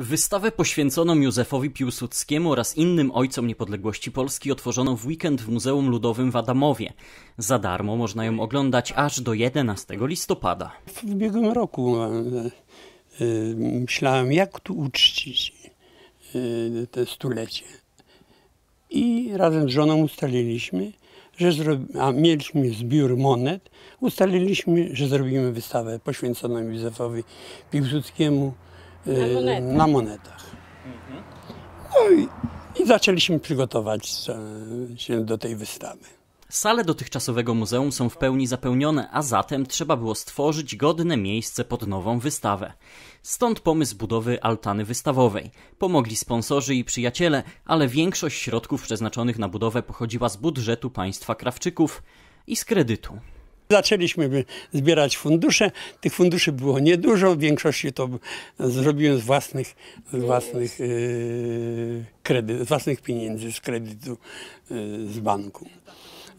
Wystawę poświęconą Józefowi Piłsudskiemu oraz innym ojcom niepodległości Polski otworzono w weekend w Muzeum Ludowym w Adamowie. Za darmo można ją oglądać aż do 11 listopada. W ubiegłym roku e, e, myślałem, jak tu uczcić e, te stulecie. I razem z żoną ustaliliśmy, że a mieliśmy zbiór monet, ustaliliśmy, że zrobimy wystawę poświęconą Józefowi Piłsudskiemu Y, na monetach. Mhm. No i, i zaczęliśmy przygotować się do tej wystawy. Sale dotychczasowego muzeum są w pełni zapełnione, a zatem trzeba było stworzyć godne miejsce pod nową wystawę. Stąd pomysł budowy altany wystawowej. Pomogli sponsorzy i przyjaciele, ale większość środków przeznaczonych na budowę pochodziła z budżetu państwa Krawczyków i z kredytu. Zaczęliśmy zbierać fundusze. Tych funduszy było niedużo. W większości to zrobiłem z własnych, z własnych, yy, z własnych pieniędzy, z kredytu yy, z banku.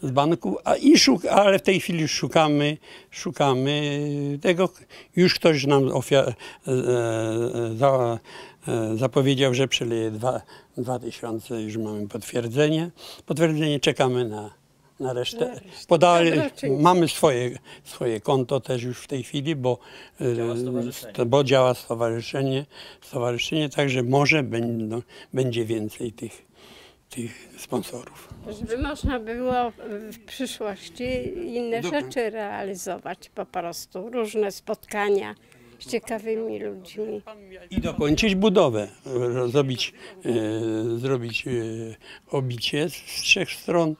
Z banku, a i szuk, ale w tej chwili szukamy, szukamy tego. Już ktoś nam e, e, za, e, zapowiedział, że przeleje 2000, już mamy potwierdzenie. Potwierdzenie czekamy na na resztę. Na resztę. Podali, mamy swoje, swoje konto też już w tej chwili, bo y, działa stowarzyszenie, bo działa stowarzyszenie, stowarzyszenie także może będą, będzie więcej tych, tych sponsorów. Żeby można było w przyszłości inne rzeczy realizować po prostu, różne spotkania z ciekawymi ludźmi. I dokończyć budowę, zrobić, e, zrobić e, obicie z trzech stron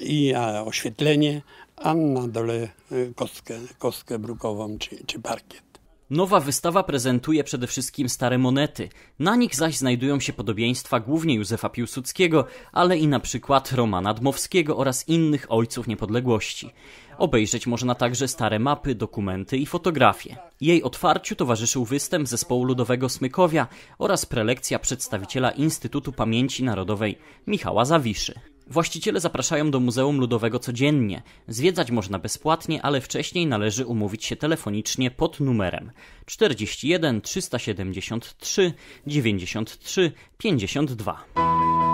i oświetlenie, a na dole y, kostkę, kostkę brukową czy, czy parkiet. Nowa wystawa prezentuje przede wszystkim stare monety. Na nich zaś znajdują się podobieństwa głównie Józefa Piłsudskiego, ale i na przykład Romana Dmowskiego oraz innych ojców niepodległości. Obejrzeć można także stare mapy, dokumenty i fotografie. Jej otwarciu towarzyszył występ zespołu ludowego Smykowia oraz prelekcja przedstawiciela Instytutu Pamięci Narodowej Michała Zawiszy. Właściciele zapraszają do Muzeum Ludowego codziennie. Zwiedzać można bezpłatnie, ale wcześniej należy umówić się telefonicznie pod numerem 41 373 93 52.